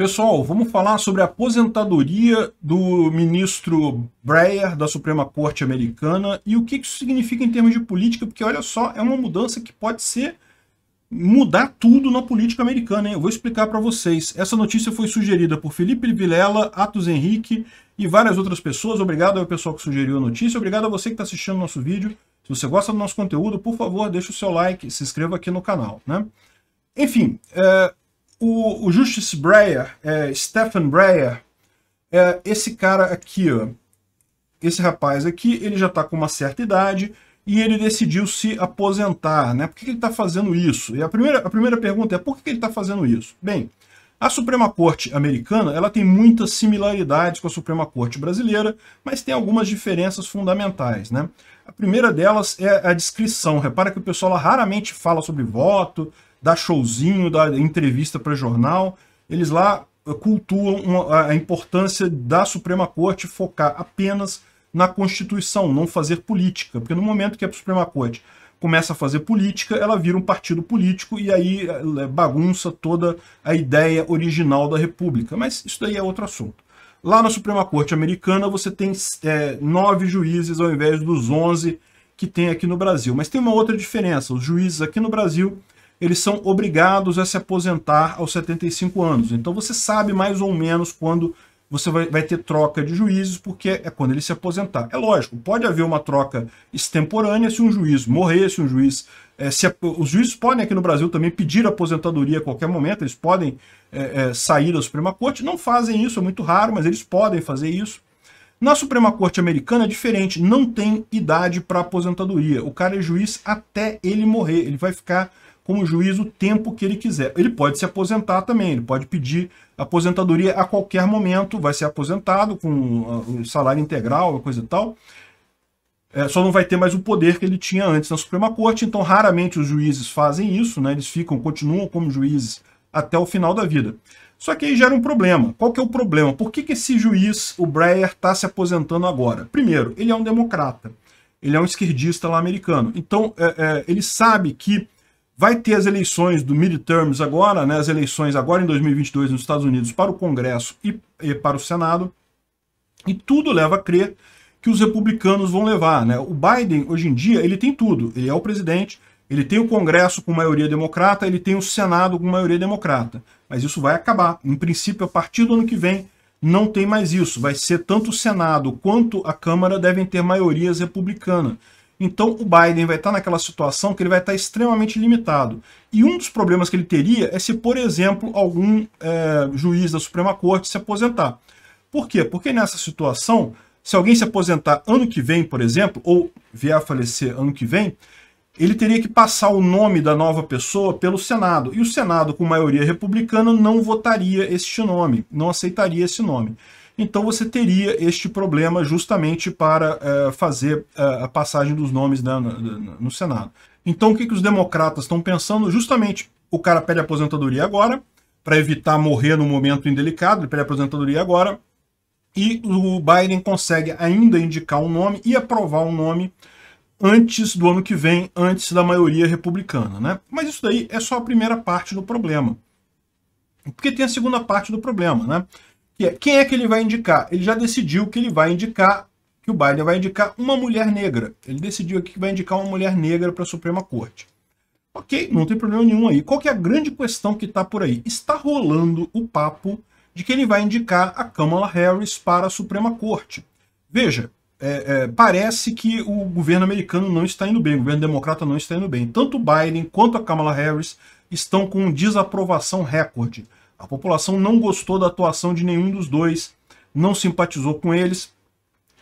Pessoal, vamos falar sobre a aposentadoria do ministro Breyer da Suprema Corte Americana e o que isso significa em termos de política, porque olha só, é uma mudança que pode ser mudar tudo na política americana. Hein? Eu vou explicar para vocês. Essa notícia foi sugerida por Felipe Vilela, Atos Henrique e várias outras pessoas. Obrigado ao pessoal que sugeriu a notícia. Obrigado a você que está assistindo nosso vídeo. Se você gosta do nosso conteúdo, por favor, deixe o seu like, se inscreva aqui no canal. Né? Enfim, é o, o Justice Breyer, é, Stephen Breyer, é, esse cara aqui, ó, esse rapaz aqui, ele já está com uma certa idade e ele decidiu se aposentar, né? Por que, que ele está fazendo isso? E a primeira, a primeira pergunta é por que, que ele está fazendo isso? Bem, a Suprema Corte americana ela tem muitas similaridades com a Suprema Corte brasileira, mas tem algumas diferenças fundamentais. Né? A primeira delas é a descrição. Repara que o pessoal raramente fala sobre voto, dá showzinho, dá entrevista para jornal. Eles lá eh, cultuam a importância da Suprema Corte focar apenas na Constituição, não fazer política. Porque no momento que a Suprema Corte começa a fazer política, ela vira um partido político e aí eh, bagunça toda a ideia original da República. Mas isso daí é outro assunto. Lá na Suprema Corte americana você tem é, nove juízes ao invés dos onze que tem aqui no Brasil. Mas tem uma outra diferença. Os juízes aqui no Brasil eles são obrigados a se aposentar aos 75 anos. Então você sabe mais ou menos quando você vai, vai, ter troca de juízes, porque é quando ele se aposentar. É lógico, pode haver uma troca extemporânea se um juiz morrer, se um juiz... É, se, os juízes podem aqui no Brasil também pedir aposentadoria a qualquer momento, eles podem é, é, sair da Suprema Corte, não fazem isso, é muito raro, mas eles podem fazer isso. Na Suprema Corte americana é diferente, não tem idade para aposentadoria. O cara é juiz até ele morrer, ele vai ficar como juiz o tempo que ele quiser. Ele pode se aposentar também, ele pode pedir aposentadoria a qualquer momento, vai ser aposentado com ah, um salário integral, coisa e tal. É, só não vai ter mais o poder que ele tinha antes na Suprema Corte, então raramente os juízes fazem isso, né? eles ficam, continuam como juízes até o final da vida. Só que aí gera um problema. Qual que é o problema? Por que, que esse juiz, o Breyer, está se aposentando agora? Primeiro, ele é um democrata. Ele é um esquerdista lá americano. Então, é, é, ele sabe que Vai ter as eleições do midterms agora, né, as eleições agora em 2022 nos Estados Unidos para o Congresso e, e para o Senado. E tudo leva a crer que os republicanos vão levar. Né? O Biden, hoje em dia, ele tem tudo. Ele é o presidente, ele tem o Congresso com maioria democrata, ele tem o Senado com maioria democrata. Mas isso vai acabar. Em princípio, a partir do ano que vem, não tem mais isso. Vai ser tanto o Senado quanto a Câmara devem ter maiorias republicanas. Então o Biden vai estar naquela situação que ele vai estar extremamente limitado. E um dos problemas que ele teria é se, por exemplo, algum é, juiz da Suprema Corte se aposentar. Por quê? Porque nessa situação, se alguém se aposentar ano que vem, por exemplo, ou vier a falecer ano que vem, ele teria que passar o nome da nova pessoa pelo Senado. E o Senado, com maioria republicana, não votaria este nome, não aceitaria esse nome. Então você teria este problema justamente para é, fazer eh, a passagem dos nomes né, no, no, Senado. Então o que, que os democratas estão pensando? Justamente o cara pede aposentadoria agora, para evitar morrer no momento indelicado, ele pede aposentadoria agora, e o Biden consegue ainda indicar um nome e aprovar um nome antes do ano que vem, antes da maioria republicana. Né? Mas isso daí é só a primeira parte do problema. Porque tem a segunda parte do problema, né? Que é, quem é que ele vai indicar? Ele já decidiu que ele vai indicar, que o Biden vai indicar uma mulher negra. Ele decidiu aqui que vai indicar uma mulher negra para a Suprema Corte. Ok, não tem problema nenhum aí. Qual que é a grande questão que está por aí? Está rolando o papo de que ele vai indicar a Kamala Harris para a Suprema Corte. Veja, é, é, parece que o governo americano não está indo bem, o governo democrata não está indo bem. Tanto Biden quanto a Kamala Harris estão com desaprovação recorde. A população não gostou da atuação de nenhum dos dois, não simpatizou com eles.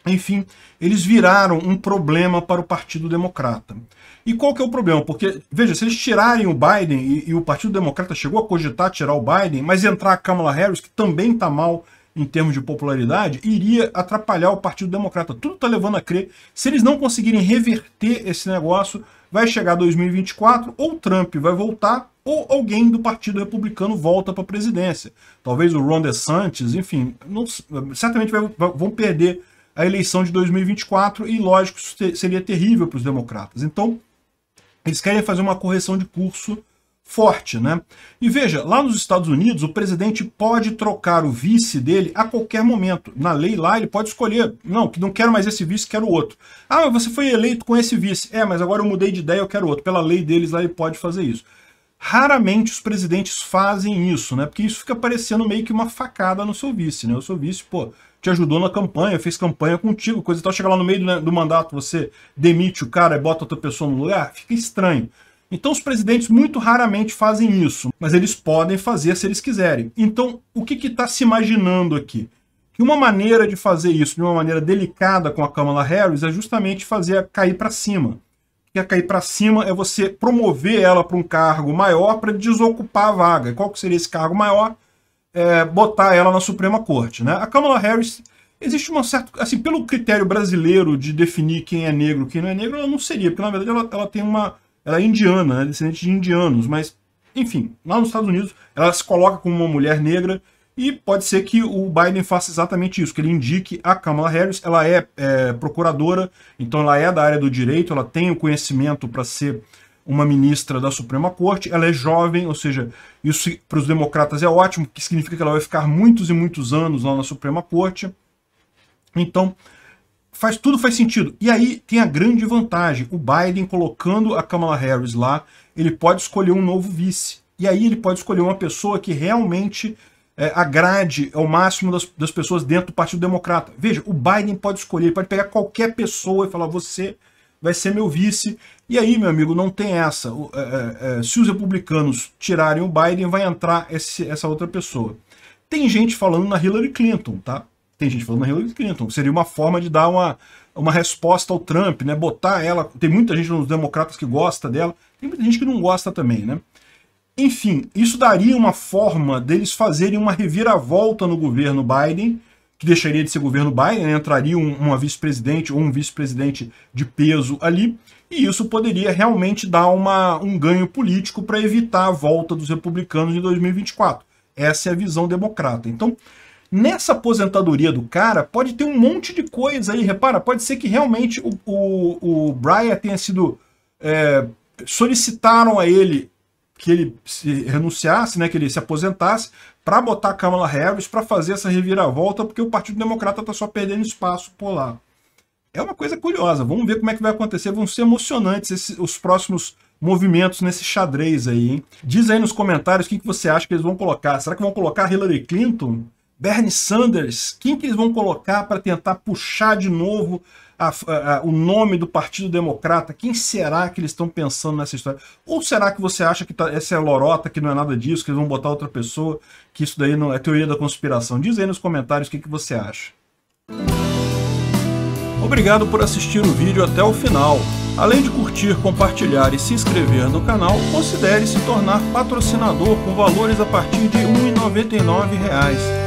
Enfim, eles viraram um problema para o Partido Democrata. E qual que é o problema? Porque, veja, se eles tirarem o Biden, e, e o Partido Democrata chegou a cogitar tirar o Biden, mas entrar a Kamala Harris, que também está mal em termos de popularidade, iria atrapalhar o Partido Democrata. Tudo está levando a crer. Se eles não conseguirem reverter esse negócio, vai chegar 2024, ou Trump vai voltar, ou alguém do Partido Republicano volta para a presidência. Talvez o Ron DeSantis, enfim, não, certamente vai, vão perder a eleição de 2024 e, lógico, isso seria terrível para os democratas. Então, eles querem fazer uma correção de curso forte, né? E veja, lá nos Estados Unidos, o presidente pode trocar o vice dele a qualquer momento. Na lei lá, ele pode escolher, não, que não quero mais esse vice, quero outro. Ah, você foi eleito com esse vice. É, mas agora eu mudei de ideia, eu quero outro. Pela lei deles lá, ele pode fazer isso. Raramente os presidentes fazem isso, né? Porque isso fica parecendo meio que uma facada no seu vice, né? O seu vice, pô, te ajudou na campanha, fez campanha contigo, coisa e tal. Chega lá no meio do, do mandato, você demite o cara e bota outra pessoa no lugar, fica estranho. Então os presidentes muito raramente fazem isso, mas eles podem fazer se eles quiserem. Então o que está se imaginando aqui? Que uma maneira de fazer isso de uma maneira delicada com a Kamala Harris é justamente fazer cair para cima quer cair para cima é você promover ela para um cargo maior para desocupar a vaga. E qual que seria esse cargo maior? É, botar ela na Suprema Corte. Né? A Kamala Harris, existe uma certa... Assim, pelo critério brasileiro de definir quem é negro quem não é negro, ela não seria, porque na verdade ela, ela tem uma... Ela é indiana, né? descendente de indianos, mas, enfim, lá nos Estados Unidos ela se coloca como uma mulher negra e pode ser que o Biden faça exatamente isso, que ele indique a Kamala Harris. Ela é, é procuradora, então ela é da área do direito, ela tem o conhecimento para ser uma ministra da Suprema Corte. Ela é jovem, ou seja, isso para os democratas é ótimo, que significa que ela vai ficar muitos e muitos anos lá na Suprema Corte. Então, faz tudo faz sentido. E aí tem a grande vantagem, o Biden colocando a Kamala Harris lá, ele pode escolher um novo vice. E aí ele pode escolher uma pessoa que realmente é, agrade ao máximo das, das, pessoas dentro do Partido Democrata. Veja, o Biden pode escolher, ele pode pegar qualquer pessoa e falar: você vai ser meu vice. E aí, meu amigo, não tem essa. O, é, é, é se os republicanos tirarem o Biden, vai entrar esse, essa outra pessoa. Tem gente falando na Hillary Clinton, tá? Tem gente falando na Hillary Clinton. Seria uma forma de dar uma, uma resposta ao Trump, né? Botar ela. Tem muita gente nos democratas que gosta dela, tem muita gente que não gosta também, né? Enfim, isso daria uma forma deles fazerem uma reviravolta no governo Biden, que deixaria de ser governo Biden, né? entraria um, uma vice-presidente ou um vice-presidente de peso ali, e isso poderia realmente dar uma, um ganho político para evitar a volta dos republicanos em 2024. Essa é a visão democrata. Então, nessa aposentadoria do cara, pode ter um monte de coisa aí. Repara, pode ser que realmente o, o, o Breyer tenha sido. É, solicitaram a ele que ele se renunciasse, né, que ele se aposentasse, para botar a Kamala Harris para fazer essa reviravolta, porque o Partido Democrata está só perdendo espaço por lá. É uma coisa curiosa. Vamos ver como é que vai acontecer. Vão ser emocionantes esses, os próximos movimentos nesse xadrez aí, hein? Diz aí nos comentários o que, que você acha que eles vão colocar. Será que vão colocar Hillary Clinton? Bernie Sanders, quem que eles vão colocar para tentar puxar de novo a, a, a, o nome do Partido Democrata? Quem será que eles estão pensando nessa história? Ou será que você acha que tá, essa é lorota, que não é nada disso, que eles vão botar outra pessoa, que isso daí não é teoria da conspiração? Diz aí nos comentários o que, que você acha. Obrigado por assistir o vídeo até o final. Além de curtir, compartilhar e se inscrever no canal, considere se tornar patrocinador com valores a partir de R$ 1,99